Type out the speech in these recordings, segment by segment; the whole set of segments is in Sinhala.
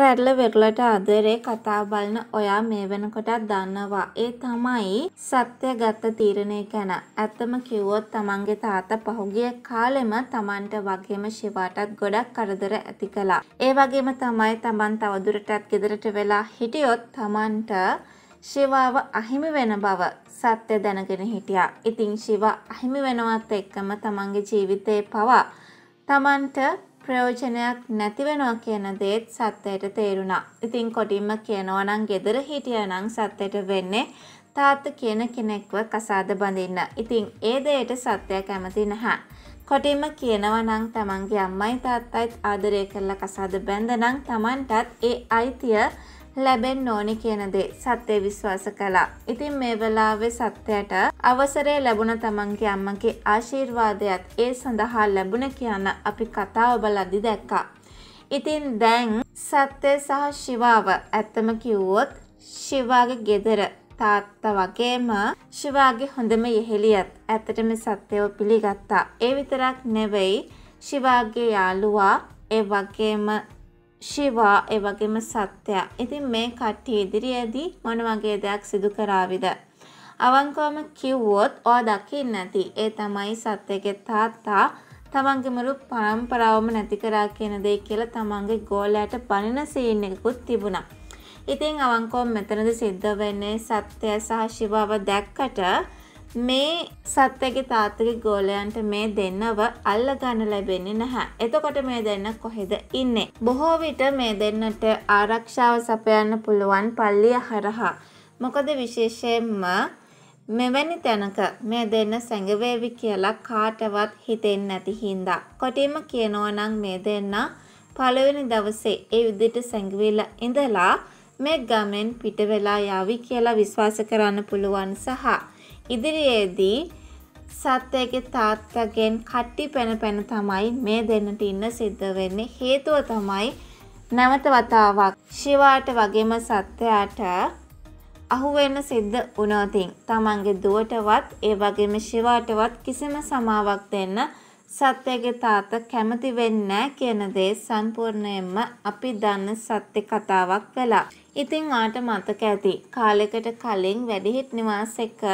රැඩ්ල වෙරළට ආදරේ කතා බලන ඔයා මේ වෙනකොටත් දන්නවා. ඒ තමයි සත්‍ය ගත්ත තීරණය ගැන. ඇත්තම කිව්වොත් තමන්ගේ තාත්තා පහුගිය කාලෙම තමන්ට වගේම ශිවාටත් ගොඩක් කරදර ඇති කළා. ඒ වගේම තමයි තමන් තවදුරටත් ගෙදරට වෙලා හිටියොත් තමන්ට ශිවාව අහිමි වෙන බව සත්‍ය දැනගෙන හිටියා. ඉතින් ශිවා අහිමි වෙනවත් එක්කම තමන්ගේ ජීවිතේ පවා තමන්ට ප්‍රයෝජනයක් නැතිවෙනවා කියන දේත් සත්‍යයට තේරුණා. ඉතින් කොටින්ම කියනවා නම් gedara හිටියා නම් සත්‍යයට වෙන්නේ තාත්ත කියන කෙනෙක්ව කසාද බඳින්න. ඉතින් ඒ දෙයට සත්‍ය කැමති නැහැ. කොටින්ම කියනවා නම් තමන්ගේ අම්මයි තාත්තයිත් ආදරය කරලා කසාද බැඳ නම් තමන්ටත් ඒ අයිතිය ලැබෙන් ඕනි කියනදේ සත්‍යය විශ්වාස කලා. ඉතින් මේ වෙලාවෙ සත්‍යයට අවසරේ ලැබුණ තමන්ගේ අම්මගේ ආශීර්වාදයත් ඒ සඳහා ලැබුණ කියන්න අපි කතා ඔබලදි දැක්කා. ඉතින් දැන් සත්‍යය සහ ශිවාව ඇත්තම කිව්වොත් ශිවාගේ ගෙදර තාත්ත වගේම ශිවාගේ හොඳම යෙහෙළියත් ඇත්තටම සත්‍යයෝ පිළිගත්තා. ඒ විතරක් නෙවෙයි ශිවාගේ යාළුවා ඒ වගේම ශිවා එවගේම සත්‍යයා. ඉතින් මේ කට්ටිය ඉදිරියේදී මොන වගේ දෙයක් සිදු කරාවිද? අවංකවම කිව්වොත් ඔයා දකින්න ඇති. ඒ තමයි සත්‍යගේ තාත්තා තමන්ගේ මුළු පරම්පරාවම නැති කරා කියන දේ කියලා තමන්ගේ ගෝලයට බනින සීන් එකකුත් තිබුණා. ඉතින් අවංකවම මෙතනද සිද්ධ වෙන්නේ සත්‍ය සහ ශිවාව දැක්කට මේ සත්වගේ තාත්තගේ ගෝලයන්ට මේ දෙන්නව අල්ල ගන්න ලැබෙන්නේ නැහැ. එතකොට මේ දෙන්න කොහෙද ඉන්නේ? බොහෝ විට මේ දෙන්නට ආරක්ෂාව සපයන්න පුළුවන් පල්ලිය හරහා. මොකද විශේෂයෙන්ම මෙවැනි තැනක මේ දෙන්න සැඟවේවි කියලා කාටවත් හිතෙන්නේ නැති හින්දා. කොටින්ම කියනවා නම් මේ දෙන්න පළවෙනි දවසේ ඒ විදිහට සැඟවිලා ඉඳලා මේ ගමෙන් පිට වෙලා යාවි කියලා විශ්වාස කරන්න පුළුවන් සහ ඉදිරියේදී සත්වයගේ තාත්තගෙන් කට්ටි පැන පැන තමයි මේ දෙන්නට ඉන්න සිද්ධ වෙන්නේ හේතුව තමයි නැවත වතාවක් ශිවාට වගේම සත්‍යයට අහුවෙන්න සිද්ධ වුණොතින් තමන්ගේ දුවටවත් ඒ වගේම ශිවාටවත් කිසිම සමාවක් දෙන්න සත්‍යගේ තාත කැමති වෙන්නේ කියන දේ සම්පූර්ණයෙන්ම අපි දන්න සත්‍ය කතාවක් වෙලා. ඉතින් ආට මතක ඇති කාලෙකට කලින් වැඩිහිට නිවාසෙක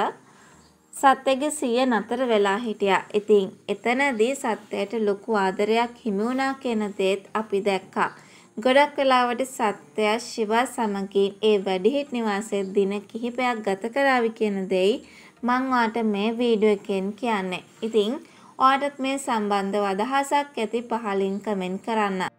සත්‍යගේ සිය නතර වෙලා හිටියා. ඉතින් එතනදී සත්‍යයට ලොකු ආදරයක් හිමි වුණා කියන දේත් අපි දැක්කා. ගොඩක් වෙලාවට සත්‍යය ශිවා සමගින් ඒ වැඩිහිටි නිවාසයේ දින කිහිපයක් ගත කරાવી කියන දෙයි මං වාට මේ වීඩියෝ එකෙන් කියන්නේ. ඉතින් ඔයාටත් මේ සම්බන්ධව අදහසක් ඇති පහලින් කමෙන්ට් කරන්න.